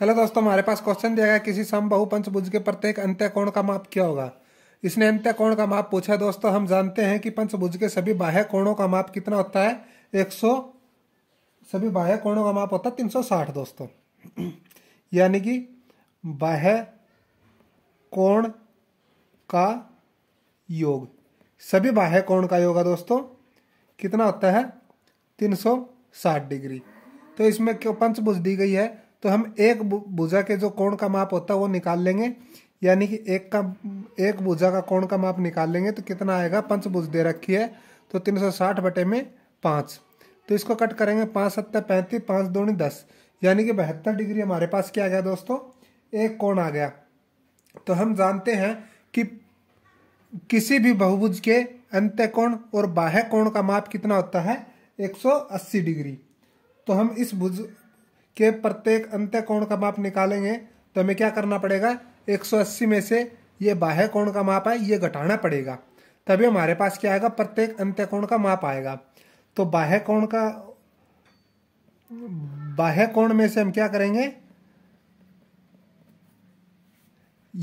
hello दोस्तों हमारे पास question दिया गया किसी सम बहु पंचभुज के प्रत्येक अंत्य कोण का माप क्या होगा इसने अंत्य कोण का माप पूछा दोस्तों हम जानते हैं कि पंचभुज के सभी बाह्य कोणों का माप कितना होता है 100 सभी बाह्य कोणों का माप होता है 360 दोस्तों यानी कि बाह्य कोण का योग सभी बाह्य कोण का योग दोस्तों कितना होता है तीन डिग्री तो इसमें क्यों पंचभुज दी गई है तो हम एक भुजा के जो कोण का माप होता है वो निकाल लेंगे यानी कि एक का एक भुजा का कोण का माप निकाल लेंगे तो कितना आएगा पंचभुज दे रखी है तो तीन सौ साठ बटे में पाँच तो इसको कट करेंगे पाँच सत्तर पैंतीस पाँच दूनी दस यानी कि बहत्तर डिग्री हमारे पास क्या आ गया दोस्तों एक कोण आ गया तो हम जानते हैं कि किसी भी बहुभुज के अंत्य कोण और बाह्य कोण का माप कितना होता है 180 डिग्री तो हम इस भुज के प्रत्येक अंत्य कोण का माप निकालेंगे तो हमें क्या करना पड़ेगा 180 में से ये बाह्य कोण का माप है ये घटाना पड़ेगा तभी हमारे पास क्या आएगा प्रत्येक अंत्य कोण का माप आएगा तो बाह्य कोण का बाह्य कोण में से हम क्या करेंगे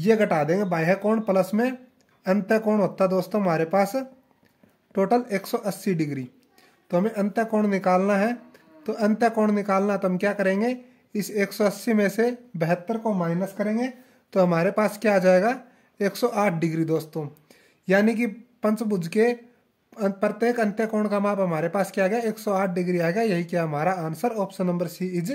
ये घटा देंगे बाह्य कोण प्लस में अंत्य कोण होता है दोस्तों हमारे पास टोटल 180 डिग्री तो हमें अंत कोण निकालना है तो अंत कोण निकालना तो हम क्या करेंगे इस 180 में से बहत्तर को माइनस करेंगे तो हमारे पास क्या आ जाएगा 108 डिग्री दोस्तों यानी कि पंचभुज के अं, प्रत्येक अंत्य कोण का माप हमारे पास क्या आ गया 108 डिग्री आ गया यही क्या हमारा answer option number C is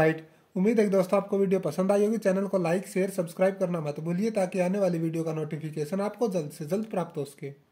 right उम्मीद है दोस्तों आपको वीडियो पसंद आई होगी चैनल को लाइक शेयर सब्सक्राइब करना मत भूलिए ताकि आने वाली वीडियो का नोटिफिकेशन आपको जल्द से जल्द प्राप्त हो सके